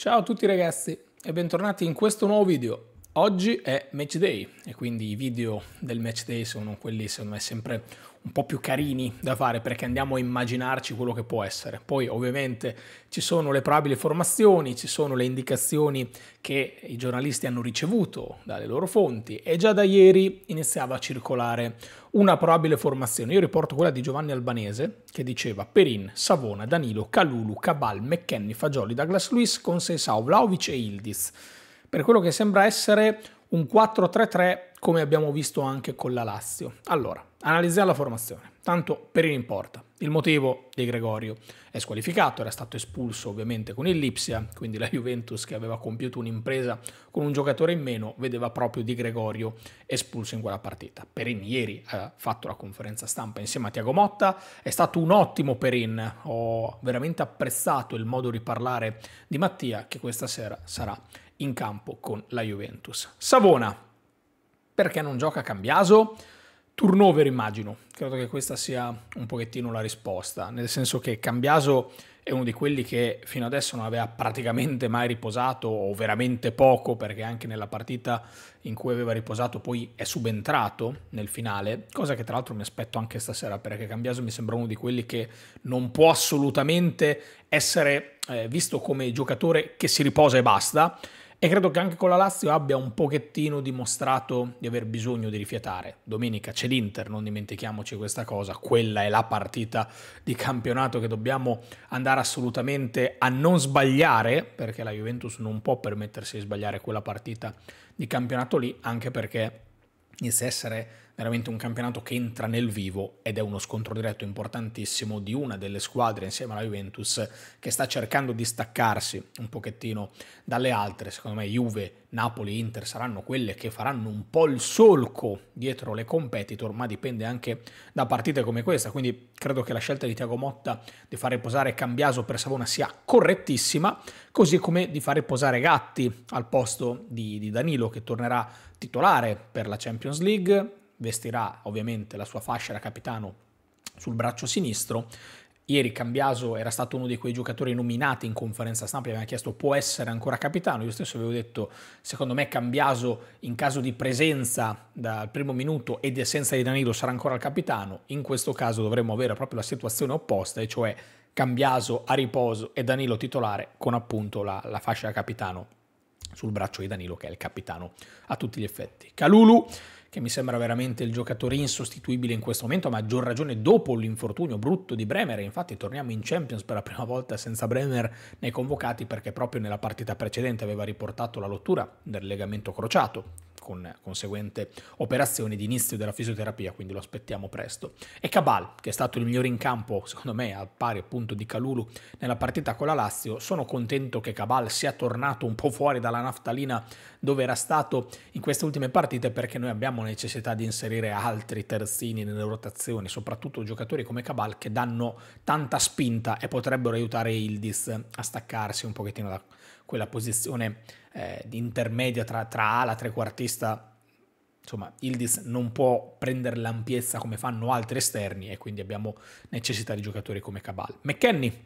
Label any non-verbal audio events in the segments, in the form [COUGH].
Ciao a tutti ragazzi e bentornati in questo nuovo video. Oggi è match day e quindi i video del match day sono quelli secondo me sempre un po' più carini da fare perché andiamo a immaginarci quello che può essere. Poi ovviamente ci sono le probabili formazioni, ci sono le indicazioni che i giornalisti hanno ricevuto dalle loro fonti e già da ieri iniziava a circolare una probabile formazione. Io riporto quella di Giovanni Albanese che diceva Perin, Savona, Danilo, Calulu, Cabal, McKenny, Fagioli, Douglas Luis, Consensao, Vlaovic e Ildiz per quello che sembra essere un 4-3-3 come abbiamo visto anche con la Lazio. Allora, analizziamo la formazione. Tanto per il importa. Il motivo di Gregorio è squalificato, era stato espulso ovviamente con il Lipsia, quindi la Juventus che aveva compiuto un'impresa con un giocatore in meno vedeva proprio di Gregorio espulso in quella partita. Perin ieri ha fatto la conferenza stampa insieme a Tiago Motta, è stato un ottimo Perin, ho veramente apprezzato il modo di parlare di Mattia che questa sera sarà in campo con la Juventus. Savona, perché non gioca Cambiaso? Turnover immagino, credo che questa sia un pochettino la risposta, nel senso che Cambiaso è uno di quelli che fino adesso non aveva praticamente mai riposato o veramente poco perché anche nella partita in cui aveva riposato poi è subentrato nel finale, cosa che tra l'altro mi aspetto anche stasera perché Cambiaso mi sembra uno di quelli che non può assolutamente essere eh, visto come giocatore che si riposa e basta e credo che anche con la Lazio abbia un pochettino dimostrato di aver bisogno di rifiatare. Domenica c'è l'Inter, non dimentichiamoci questa cosa, quella è la partita di campionato che dobbiamo andare assolutamente a non sbagliare, perché la Juventus non può permettersi di sbagliare quella partita di campionato lì, anche perché inizia a essere veramente un campionato che entra nel vivo ed è uno scontro diretto importantissimo di una delle squadre insieme alla Juventus che sta cercando di staccarsi un pochettino dalle altre. Secondo me Juve, Napoli, Inter saranno quelle che faranno un po' il solco dietro le competitor, ma dipende anche da partite come questa. Quindi credo che la scelta di Tiago Motta di fare posare Cambiaso per Savona sia correttissima, così come di fare posare Gatti al posto di, di Danilo che tornerà titolare per la Champions League vestirà ovviamente la sua fascia da capitano sul braccio sinistro. Ieri Cambiaso era stato uno di quei giocatori nominati in conferenza stampa, e aveva chiesto può essere ancora capitano, io stesso avevo detto secondo me Cambiaso in caso di presenza dal primo minuto e di assenza di Danilo sarà ancora il capitano, in questo caso dovremmo avere proprio la situazione opposta, e cioè Cambiaso a riposo e Danilo titolare con appunto la, la fascia da capitano sul braccio di Danilo che è il capitano a tutti gli effetti. Calulu che mi sembra veramente il giocatore insostituibile in questo momento, a maggior ragione dopo l'infortunio brutto di Bremer. Infatti torniamo in Champions per la prima volta senza Bremer nei convocati perché proprio nella partita precedente aveva riportato la lottura del legamento crociato con conseguente operazione di inizio della fisioterapia, quindi lo aspettiamo presto. E Cabal, che è stato il migliore in campo, secondo me, al pari appunto di Calulu nella partita con la Lazio, sono contento che Cabal sia tornato un po' fuori dalla naftalina dove era stato in queste ultime partite perché noi abbiamo necessità di inserire altri terzini nelle rotazioni, soprattutto giocatori come Cabal che danno tanta spinta e potrebbero aiutare Ildis a staccarsi un pochettino da quella posizione eh, di intermedio tra, tra ala, trequartista, insomma, Ildiz non può prendere l'ampiezza come fanno altri esterni e quindi abbiamo necessità di giocatori come Cabal. McKenny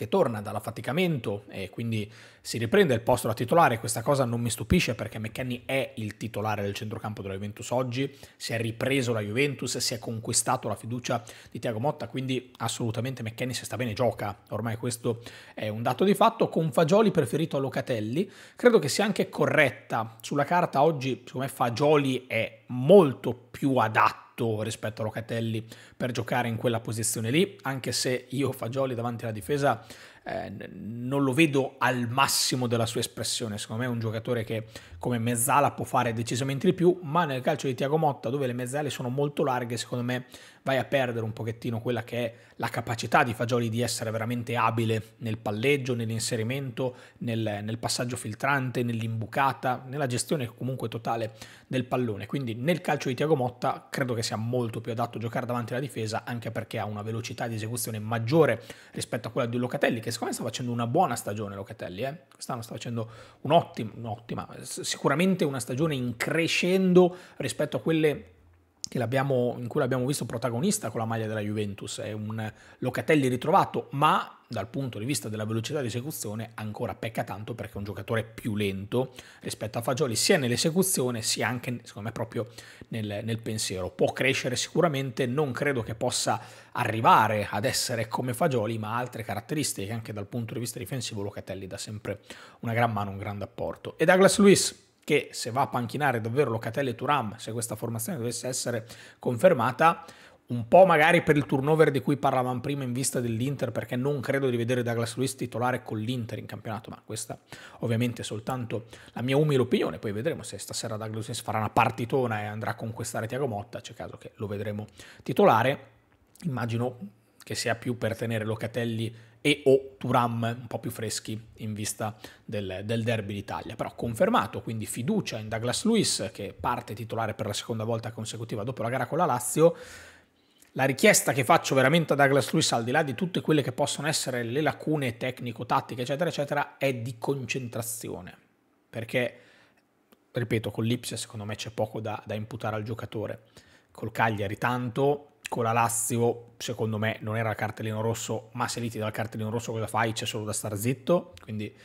che torna dall'affaticamento e quindi si riprende il posto da titolare. Questa cosa non mi stupisce perché McKenny è il titolare del centrocampo della Juventus oggi, si è ripreso la Juventus, si è conquistato la fiducia di Tiago Motta, quindi assolutamente McKenny se sta bene gioca, ormai questo è un dato di fatto. Con Fagioli preferito a Locatelli, credo che sia anche corretta sulla carta oggi, secondo me Fagioli è molto più adatto rispetto a Locatelli per giocare in quella posizione lì, anche se io Fagioli davanti alla difesa eh, non lo vedo al massimo della sua espressione, secondo me è un giocatore che come mezzala può fare decisamente di più, ma nel calcio di Tiago Motta dove le mezzale sono molto larghe, secondo me vai a perdere un pochettino quella che è la capacità di Fagioli di essere veramente abile nel palleggio, nell'inserimento, nel, nel passaggio filtrante, nell'imbucata, nella gestione comunque totale del pallone. Quindi nel calcio di Tiago Motta credo che sia molto più adatto giocare davanti alla difesa anche perché ha una velocità di esecuzione maggiore rispetto a quella di Locatelli che secondo me sta facendo una buona stagione Locatelli, eh? quest'anno sta facendo un'ottima, un'ottima, sicuramente una stagione in crescendo rispetto a quelle in cui l'abbiamo visto protagonista con la maglia della Juventus, è un Locatelli ritrovato, ma dal punto di vista della velocità di esecuzione ancora pecca tanto perché è un giocatore più lento rispetto a Fagioli sia nell'esecuzione sia anche secondo me proprio nel, nel, pensiero può crescere sicuramente non credo che possa arrivare ad essere come Fagioli ma ha altre caratteristiche anche dal punto di vista difensivo Locatelli dà sempre una gran mano un grande apporto e Douglas Luiz che se va a panchinare davvero Locatelli e Turam, se questa formazione dovesse essere confermata, un po' magari per il turnover di cui parlavamo prima in vista dell'Inter, perché non credo di vedere Douglas Luiz titolare con l'Inter in campionato, ma questa ovviamente è soltanto la mia umile opinione, poi vedremo se stasera Douglas Luiz farà una partitona e andrà a conquistare Tiago Motta, c'è caso che lo vedremo titolare, immagino che sia più per tenere Locatelli e o Turam un po' più freschi in vista del, del derby d'Italia. Però confermato, quindi fiducia in Douglas Lewis, che parte titolare per la seconda volta consecutiva dopo la gara con la Lazio. La richiesta che faccio veramente a Douglas Lewis, al di là di tutte quelle che possono essere le lacune tecnico-tattiche, eccetera, eccetera, è di concentrazione. Perché, ripeto, con l'Ipsia secondo me c'è poco da, da imputare al giocatore. Col Cagliari tanto, con la Lazio, secondo me, non era cartellino rosso, ma se lì ti dà il cartellino rosso cosa fai? C'è solo da star zitto, quindi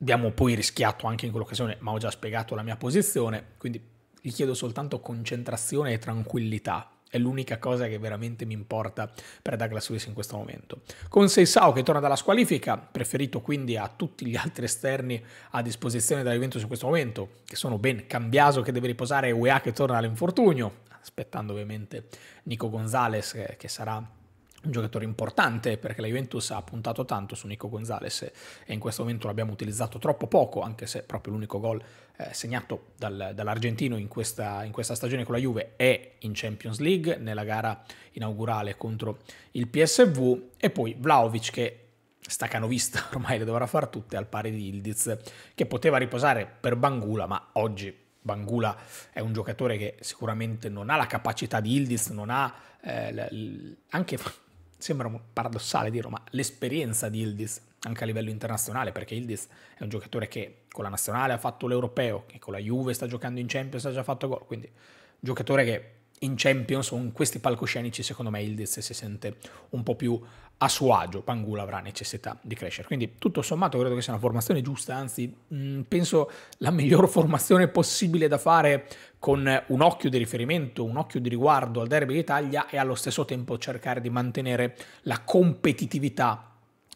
abbiamo poi rischiato anche in quell'occasione, ma ho già spiegato la mia posizione, quindi gli chiedo soltanto concentrazione e tranquillità. È l'unica cosa che veramente mi importa per Douglas Lewis in questo momento. Con Seisao che torna dalla squalifica, preferito quindi a tutti gli altri esterni a disposizione della Juventus in questo momento, che sono ben Cambiaso che deve riposare e UEA che torna all'infortunio, aspettando ovviamente Nico Gonzalez che sarà un giocatore importante perché la Juventus ha puntato tanto su Nico Gonzalez e in questo momento l'abbiamo utilizzato troppo poco, anche se proprio l'unico gol eh, segnato dal, dall'argentino in questa, in questa, stagione con la Juve è in Champions League, nella gara inaugurale contro il PSV e poi Vlaovic che canovista, [LAUGHS] ormai le dovrà fare tutte al pari di Ildiz che poteva riposare per Bangula ma oggi Bangula è un giocatore che sicuramente non ha la capacità di Ildiz, non ha eh, anche, sembra paradossale dirlo, ma l'esperienza di Ildiz anche a livello internazionale, perché Ildiz è un giocatore che con la nazionale ha fatto l'europeo, che con la Juve sta giocando in Champions, ha già fatto gol, quindi un giocatore che in Champions o in questi palcoscenici, secondo me Ildiz si sente un po' più a suo agio, Pangula avrà necessità di crescere. Quindi tutto sommato credo che sia una formazione giusta, anzi mh, mm, penso la miglior [LAUGHS] formazione possibile da fare con un occhio di riferimento, un occhio di riguardo al Derby d'Italia e allo stesso tempo cercare di mantenere la competitività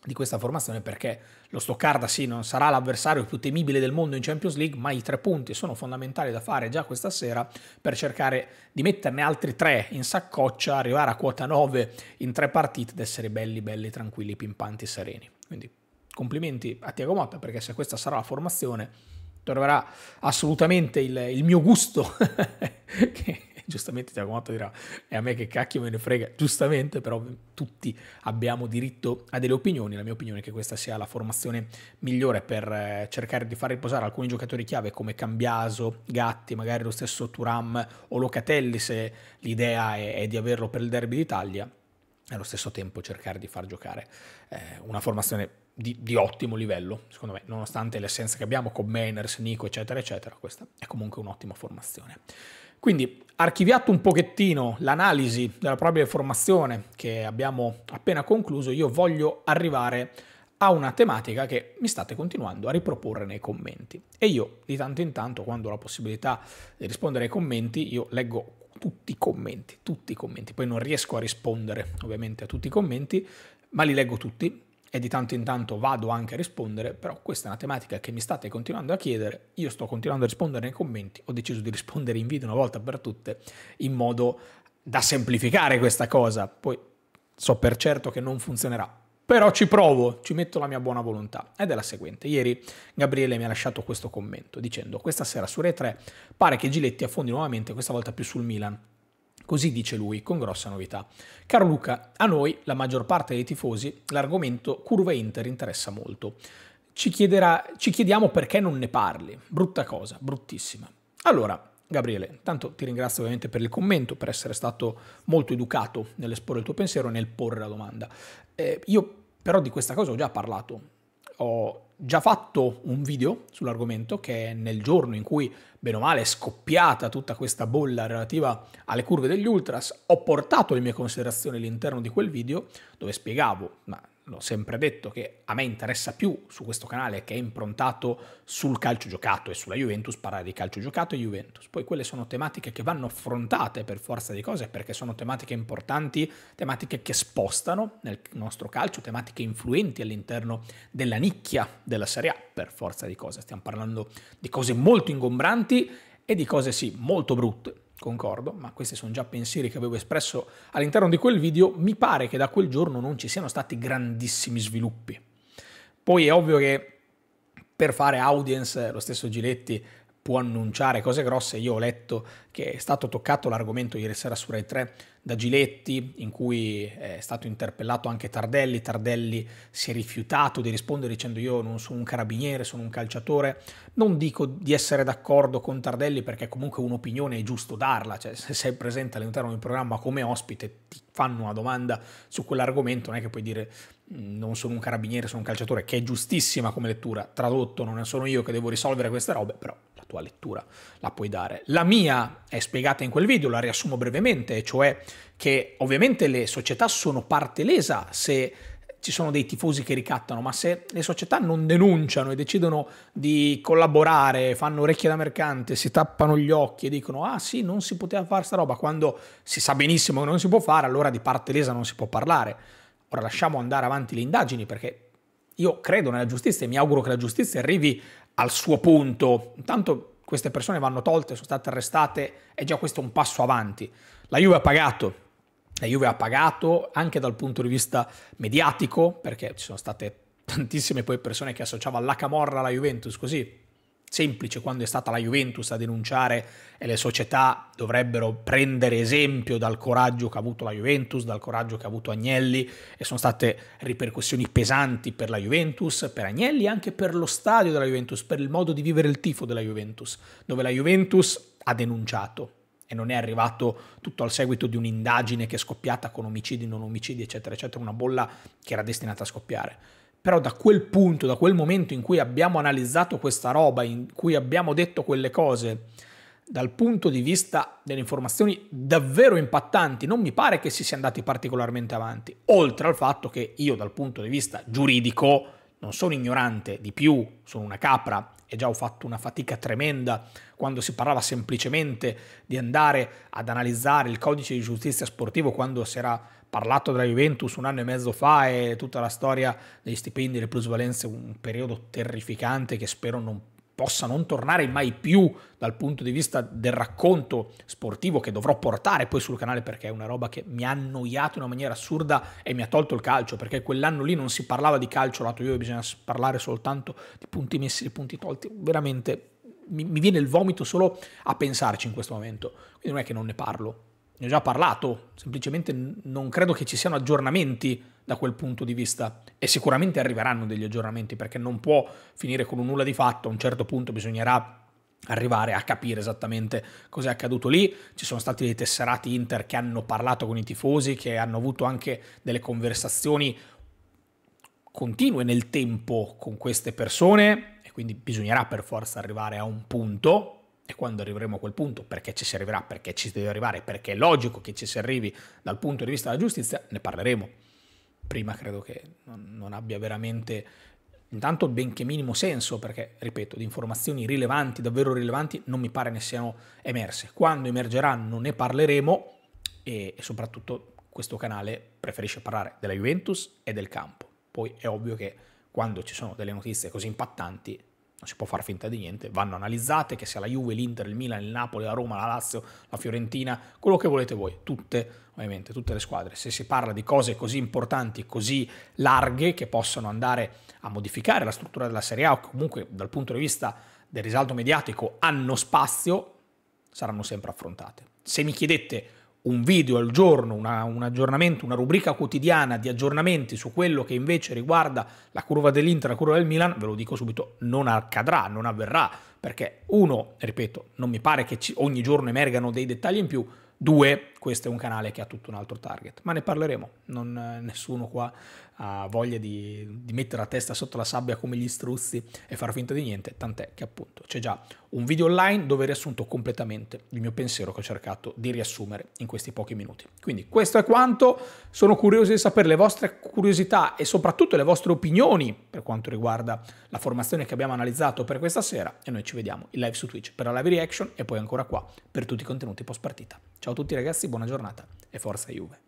di questa formazione perché lo Stoccarda sì non sarà l'avversario più temibile del mondo in Champions League ma i tre punti sono fondamentali da fare già questa sera per cercare di metterne altri tre in saccoccia arrivare a quota 9 in tre partite ed essere belli belli tranquilli pimpanti sereni quindi complimenti a Tiago Motta perché se questa sarà la formazione troverà assolutamente il, il mio gusto [LAUGHS] che giustamente Giacomatto dirà, e a me che cacchio me ne frega, giustamente, però tutti abbiamo diritto a delle opinioni, la mia opinione è che questa sia la formazione migliore per eh, cercare di far riposare alcuni giocatori chiave come Cambiaso, Gatti, magari lo stesso Turam o Locatelli se l'idea è, è di averlo per il derby d'Italia, e allo stesso tempo cercare di far giocare eh, una formazione di, di, ottimo livello, secondo me, nonostante l'essenza che abbiamo con Manners, Nico, eccetera, eccetera, questa è comunque un'ottima formazione. Quindi archiviato un pochettino l'analisi della probabile formazione che abbiamo appena concluso, io voglio arrivare a una tematica che mi state continuando a riproporre nei commenti. E io di tanto in tanto, quando ho la possibilità di rispondere ai commenti, io leggo tutti i commenti, tutti i commenti. Poi non riesco a rispondere ovviamente a tutti i commenti, ma li leggo tutti e di tanto in tanto vado anche a rispondere, però questa è una tematica che mi state continuando a chiedere, io sto continuando a rispondere nei commenti, ho deciso di rispondere in video una volta per tutte in modo da semplificare questa cosa, poi so per certo che non funzionerà, però ci provo, ci metto la mia buona volontà. Ed è la seguente. Ieri Gabriele mi ha lasciato questo commento dicendo questa sera su Re 3 pare che Giletti affondi nuovamente, questa volta più sul Milan. Così dice lui, con grossa novità. Caro Luca, a noi, la maggior parte dei tifosi, l'argomento curva Inter interessa molto. Ci, chiederà, ci chiediamo perché non ne parli. Brutta cosa, bruttissima. Allora, Gabriele, intanto ti ringrazio ovviamente per il commento, per essere stato molto educato nell'esporre il tuo pensiero e nel porre la domanda. Eh, io però di questa cosa ho già parlato. Ho già fatto un video sull'argomento che nel giorno in cui, bene o male, è scoppiata tutta questa bolla relativa alle curve degli ultras, ho portato le mie considerazioni all'interno di quel video dove spiegavo, ma l'ho sempre detto che a me interessa più su questo canale che è improntato sul calcio giocato e sulla Juventus parlare di calcio giocato e Juventus. Poi quelle sono tematiche che vanno affrontate per forza di cose perché sono tematiche importanti, tematiche che spostano nel nostro calcio, tematiche influenti all'interno della nicchia della Serie A per forza di cose. Stiamo parlando di cose molto ingombranti e di cose sì molto brutte Concordo, ma questi sono già pensieri che avevo espresso all'interno di quel video, mi pare che da quel giorno non ci siano stati grandissimi sviluppi. Poi è ovvio che per fare audience, eh, lo stesso Giletti può annunciare cose grosse. Io ho letto che è stato toccato l'argomento ieri sera su Rai 3 da Giletti, in cui eh, è stato interpellato anche Tardelli. Tardelli si è rifiutato di rispondere dicendo io non sono un carabiniere, sono un calciatore. Non dico di essere d'accordo con Tardelli perché comunque un'opinione è giusto darla, cioè se sei presente all'interno del programma come ospite ti fanno una domanda su quell'argomento, non è che puoi dire mm, non sono un carabiniere, sono un calciatore, che è giustissima come lettura, tradotto non sono io che devo risolvere queste robe, però tua lettura la puoi dare. La mia è spiegata in quel video, la riassumo brevemente, cioè che ovviamente le società sono parte lesa se ci sono dei tifosi che ricattano, ma se le società non denunciano e decidono di collaborare, fanno orecchie da mercante, si tappano gli occhi e dicono ah sì, non si poteva fare sta roba, quando si sa benissimo che non si può fare, allora di parte lesa non si può parlare. Ora lasciamo andare avanti le indagini perché io credo nella giustizia e mi auguro che la giustizia arrivi al suo punto, intanto queste persone vanno tolte, sono state arrestate, è già questo un passo avanti. La Juve ha pagato, la Juve ha pagato anche dal punto di vista mediatico, perché ci sono state tantissime poi persone che associavano la Camorra alla Juventus, così semplice quando è stata la Juventus a denunciare e le società dovrebbero prendere esempio dal coraggio che ha avuto la Juventus, dal coraggio che ha avuto Agnelli e sono state ripercussioni pesanti per la Juventus, per Agnelli e anche per lo stadio della Juventus, per il modo di vivere il tifo della Juventus, dove la Juventus ha denunciato e non è arrivato tutto al seguito di un'indagine che è scoppiata con omicidi, non omicidi, eccetera, eccetera, una bolla che era destinata a scoppiare. Però da quel punto, da quel momento in cui abbiamo analizzato questa roba, in cui abbiamo detto quelle cose, dal punto di vista delle informazioni davvero impattanti, non mi pare che si sia andati particolarmente avanti. Oltre al fatto che io dal punto di vista giuridico non sono ignorante di più, sono una capra e già ho fatto una fatica tremenda quando si parlava semplicemente di andare ad analizzare il codice di giustizia sportivo quando si era parlato della Juventus un anno e mezzo fa e tutta la storia degli stipendi, le plusvalenze, un periodo terrificante che spero non possa non tornare mai più dal punto di vista del racconto sportivo che dovrò portare poi sul canale perché è una roba che mi ha annoiato in una maniera assurda e mi ha tolto il calcio perché quell'anno lì non si parlava di calcio lato io bisogna parlare soltanto di punti messi e punti tolti veramente mi, mi viene il vomito solo a pensarci in questo momento quindi non è che non ne parlo ne ho già parlato, semplicemente non credo che ci siano aggiornamenti da quel punto di vista e sicuramente arriveranno degli aggiornamenti perché non può finire con un nulla di fatto, a un certo punto bisognerà arrivare a capire esattamente cosa è accaduto lì, ci sono stati dei tesserati Inter che hanno parlato con i tifosi, che hanno avuto anche delle conversazioni continue nel tempo con queste persone e quindi bisognerà per forza arrivare a un punto e quando arriveremo a quel punto, perché ci si arriverà, perché ci deve arrivare, perché è logico che ci si arrivi dal punto di vista della giustizia, ne parleremo. Prima credo che non abbia veramente intanto benché minimo senso, perché, ripeto, di informazioni rilevanti, davvero rilevanti, non mi pare ne siano emerse. Quando emergeranno ne parleremo e soprattutto questo canale preferisce parlare della Juventus e del campo. Poi è ovvio che quando ci sono delle notizie così impattanti non si può far finta di niente, vanno analizzate, che sia la Juve, l'Inter, il Milan, il Napoli, la Roma, la Lazio, la Fiorentina, quello che volete voi, tutte, ovviamente, tutte le squadre. Se si parla di cose così importanti, così larghe, che possono andare a modificare la struttura della Serie A o comunque dal punto di vista del risalto mediatico hanno spazio, saranno sempre affrontate. Se mi chiedete un video al giorno, una, un aggiornamento, una rubrica quotidiana di aggiornamenti su quello che invece riguarda la curva dell'Inter, la curva del Milan, ve lo dico subito, non accadrà, non avverrà, perché uno, ripeto, non mi pare che ci, ogni giorno emergano dei dettagli in più, Due, questo è un canale che ha tutto un altro target, ma ne parleremo, non, eh, nessuno qua ha voglia di, di mettere la testa sotto la sabbia come gli struzzi e far finta di niente, tant'è che appunto c'è già un video online dove ho riassunto completamente il mio pensiero che ho cercato di riassumere in questi pochi minuti. Quindi questo è quanto, sono curioso di sapere le vostre curiosità e soprattutto le vostre opinioni per quanto riguarda la formazione che abbiamo analizzato per questa sera e noi ci vediamo in live su Twitch per la live reaction e poi ancora qua per tutti i contenuti post partita. Ciao a tutti ragazzi, buona giornata e forza Juve.